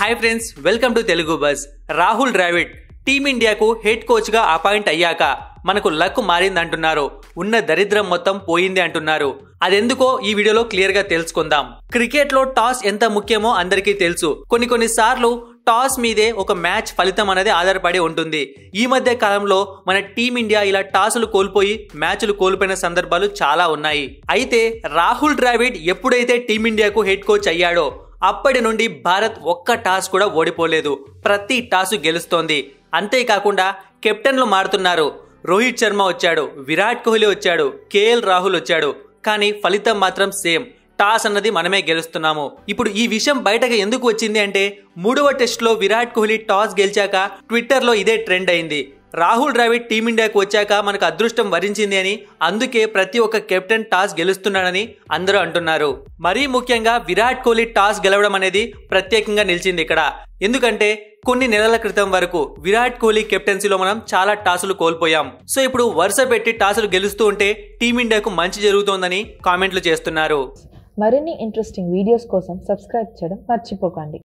hi friends welcome to Telugu bus Rahul Dravid టీమిండియాకు head కోచ్గా appoint అయ్యాక మనకు లక్ మారిందంటున్నారు ఉన్న దరిద్రం మొత్తం పోయింది అంటున్నారు అదెందుకో ఈ వీడియోలో క్లియర్గా తెలుసుకుందాం క్రికెట్లో టాస్ ఎంత ముఖ్యమో అందరికీ తెలుసు కొన్ని కొన్ని సార్లు టాస్ మీదే ఒక మ్యాచ్ ఫలితం అనేది ఆధారపడి ఉంటుంది ఈ మధ్య కాలంలో మన టీమిండియా ఇలా టాసులు కోల్పోయి మ్యాచ్లు కోల్పోయిన సందర్భాలు చాలా ఉన్నాయి అయితే రాహుల్ ద్రావిడ్ ఎప్పుడైతే టీమిండియాకు హెడ్ కోచ్ అయ్యాడో అప్పటి నుండి భారత్ ఒక్క టాస్ కూడా ఓడిపోలేదు ప్రతి టాసు గెలుస్తోంది అంతేకాకుండా కెప్టెన్లు మారుతున్నారు రోహిత్ శర్మ వచ్చాడు విరాట్ కోహ్లీ వచ్చాడు కేఎల్ రాహుల్ వచ్చాడు కానీ ఫలితం మాత్రం సేమ్ టాస్ అన్నది మనమే గెలుస్తున్నాము ఇప్పుడు ఈ విషయం బయటకు ఎందుకు వచ్చింది అంటే మూడవ టెస్ట్లో విరాట్ కోహ్లీ టాస్ గెలిచాక ట్విట్టర్లో ఇదే ట్రెండ్ అయింది రాహుల్ ద్రావిడ్ టీమిండియాకు వచ్చాక మనకు అదృష్టం వరించింది అని అందుకే ప్రతి ఒక్క కెప్టెన్ టాస్ గెలుస్తున్నాడని అందరూ అంటున్నారు మరీ ముఖ్యంగా విరాట్ కోహ్లీ టాస్ గెలవడం అనేది ప్రత్యేకంగా నిలిచింది ఇక్కడ ఎందుకంటే కొన్ని నెలల క్రితం వరకు విరాట్ కోహ్లీ కెప్టెన్సీలో మనం చాలా టాసులు కోల్పోయాం సో ఇప్పుడు వరుస పెట్టి టాసులు గెలుస్తూ ఉంటే టీమిండియాకు మంచి జరుగుతోందని కామెంట్లు చేస్తున్నారు మరిన్ని ఇంట్రెస్టింగ్ వీడియోస్ కోసం సబ్స్క్రైబ్ చేయడం మర్చిపోకండి